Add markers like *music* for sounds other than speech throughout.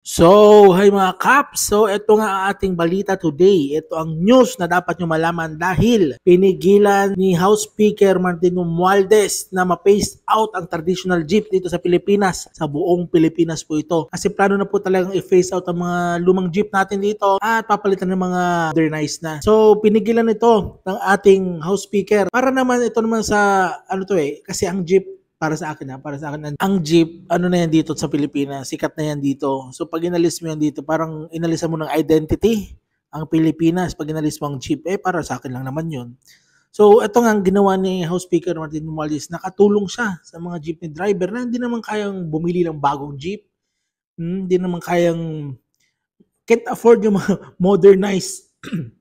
So, hey mga kaps, so ito nga ang ating balita today. Ito ang news na dapat nyo malaman dahil pinigilan ni House Speaker Martin Romualdez na ma-phase out ang traditional jeep dito sa Pilipinas. Sa buong Pilipinas po ito. Kasi plano na po talagang i-phase out ang mga lumang jeep natin dito at papalitan ng mga modernized na. So, pinigilan ito ng ating House Speaker para naman ito naman sa ano to eh, kasi ang jeep para sa akin ha, para sa akin, ang jeep, ano na yan dito sa Pilipinas, sikat na yan dito. So pag inalis mo yan dito, parang inalisan mo ng identity ang Pilipinas pag inalis mo ang jeep. Eh, para sa akin lang naman yun. So ito nga ang ginawa ni House Speaker Martin Romualdez, nakatulong siya sa mga jeepney driver na hindi naman kayang bumili ng bagong jeep, hmm, hindi naman kayang can't afford yung mga *laughs* modernized, *clears throat*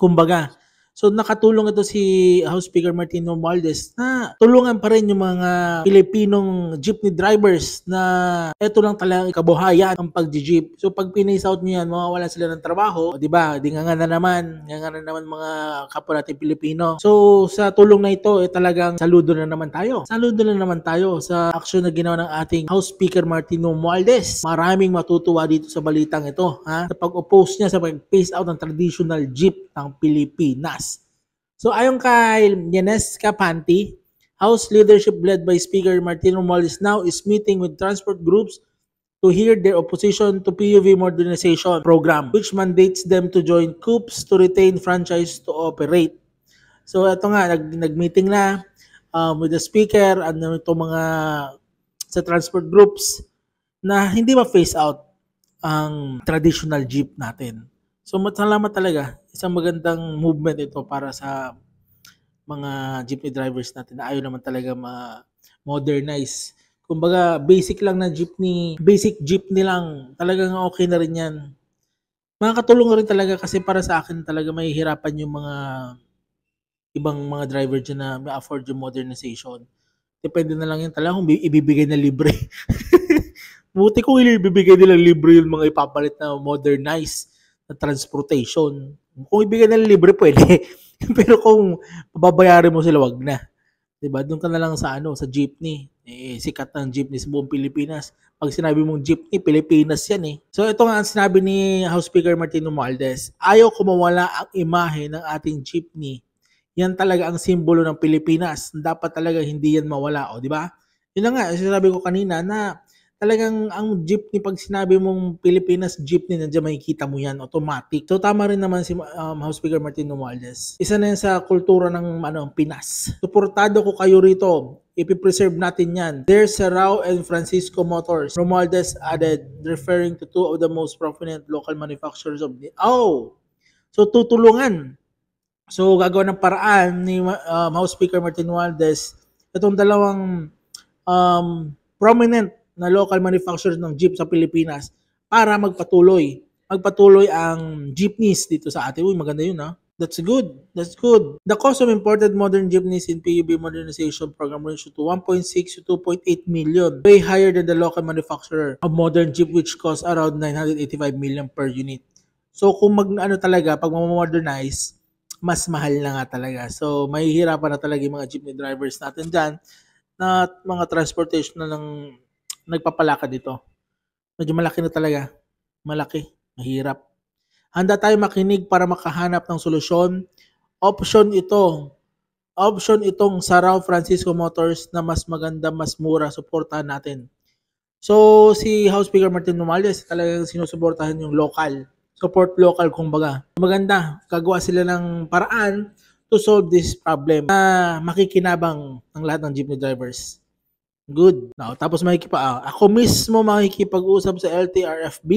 kumbaga, So nakatulong ito si House Speaker Martino Maldes na tulungan pa rin yung mga Pilipinong jeepney drivers na ito lang talagang ikabuhayan ang pag-jeep. So pag pinace out niyan, yan, mawawala sila ng trabaho. O, diba? Di nga nga na naman. Nga nga na naman mga kapwa natin Pilipino. So sa tulong na ito, eh, talagang saludo na naman tayo. Saludo na naman tayo sa aksyon na ginawa ng ating House Speaker Martino Maldes. Maraming matutuwa dito sa balitang ito. Ha? Sa pag-oppose niya sa pag-pace out ng traditional jeep ng Pilipinas. So ayon kay Yaneska Panti, House leadership led by Speaker Martin Romualdez now is meeting with transport groups to hear their opposition to PUV modernization program which mandates them to join COOPs to retain franchise to operate. So ito nga, nag, meeting na um, with the speaker and itong mga sa transport groups na hindi ma-face out ang traditional jeep natin. So salamat talaga. Isang magandang movement ito para sa mga jeepney drivers natin na ayaw naman talaga ma-modernize. Kumbaga basic lang na jeepney, basic jeepney lang. Talagang okay na rin yan. Makakatulong rin talaga kasi para sa akin talaga mahihirapan yung mga ibang mga driver dyan na may afford yung modernization. Depende na lang yan talaga kung ibibigay na libre. *laughs* Buti kung ibibigay nila libre yung mga ipapalit na modernize na transportation. Kung ibigay ng libre, pwede. *laughs* Pero kung pababayaran mo sila, wag na. 'Di ba? Doon ka na lang sa ano, sa jeepney. Eh, sikat ng jeepney sa buong Pilipinas. Pag sinabi mong jeepney, Pilipinas 'yan eh. So ito nga ang sinabi ni House Speaker Martino Maldes, ayaw kumawala ang imahe ng ating jeepney. Yan talaga ang simbolo ng Pilipinas. Dapat talaga hindi yan mawala, o oh, 'di ba? Yun na nga, sinabi ko kanina na talagang ang jeepney pag sinabi mong Pilipinas jeepney na dyan makikita mo yan automatic. So tama rin naman si um, House Speaker Martin Romualdez. Isa na yan sa kultura ng ano, Pinas. Suportado ko kayo rito ipipreserve natin yan. There's Serrao and Francisco Motors. Romualdez added, referring to two of the most prominent local manufacturers of the... Oh! So, tutulungan. So, gagawa ng paraan ni um, House Speaker Martin Romualdez itong dalawang um, prominent na local manufacturer ng jeep sa Pilipinas para magpatuloy. Magpatuloy ang jeepneys dito sa atin. Uy, maganda yun ha. That's good. That's good. The cost of imported modern jeepneys in PUB modernization program ranged to 1.6 to 2.8 million, way higher than the local manufacturer of modern jeep which costs around 985 million per unit. So kung mag ano talaga, pag modernize mas mahal na nga talaga. So mahihirapan na talaga yung mga jeepney drivers natin dyan na mga transportation na ng nagpapala dito. Medyo malaki na talaga. Malaki. Mahirap. Handa tayo makinig para makahanap ng solusyon. Option ito. Option itong sa Francisco Motors na mas maganda, mas mura. Suportahan natin. So, si House Speaker Martin Numales talagang sinusuportahan yung local. Support local, kumbaga. Maganda, gagawa sila ng paraan to solve this problem na makikinabang ang lahat ng jeepney drivers. Good. Now, tapos makikipag, ah, ako mismo makikipag-usap sa LTRFB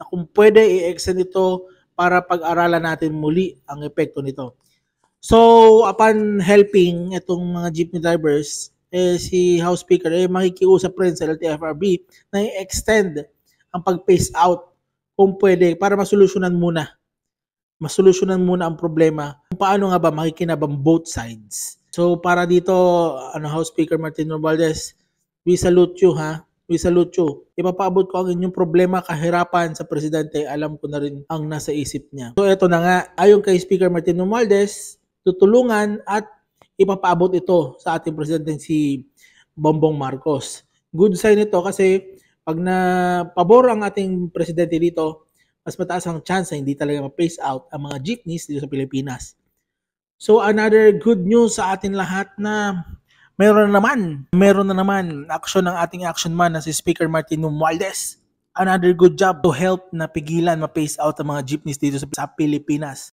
na kung pwede i-extend ito para pag-aralan natin muli ang epekto nito. So, upon helping itong mga jeepney drivers, eh, si House Speaker eh, makikiusap rin sa LTFRB na i-extend ang pag-phase out kung pwede para masolusyonan muna. Masolusyonan muna ang problema. Kung paano nga ba makikinabang both sides. So para dito, ano House Speaker Martin Romualdez, We salute you ha. We salute you. Ipapaabot ko ang inyong problema, kahirapan sa presidente. Alam ko na rin ang nasa isip niya. So eto na nga, ayon kay Speaker Martin Romualdez, tutulungan at ipapaabot ito sa ating presidente si Bongbong Marcos. Good sign ito kasi pag na pabor ang ating presidente dito, mas mataas ang chance na hindi talaga ma-phase out ang mga jeepneys dito sa Pilipinas. So another good news sa atin lahat na Meron na naman, meron na naman action ng ating action man na si Speaker Martin Romualdez. Another good job to help na pigilan ma-pace out ang mga jeepneys dito sa Pilipinas.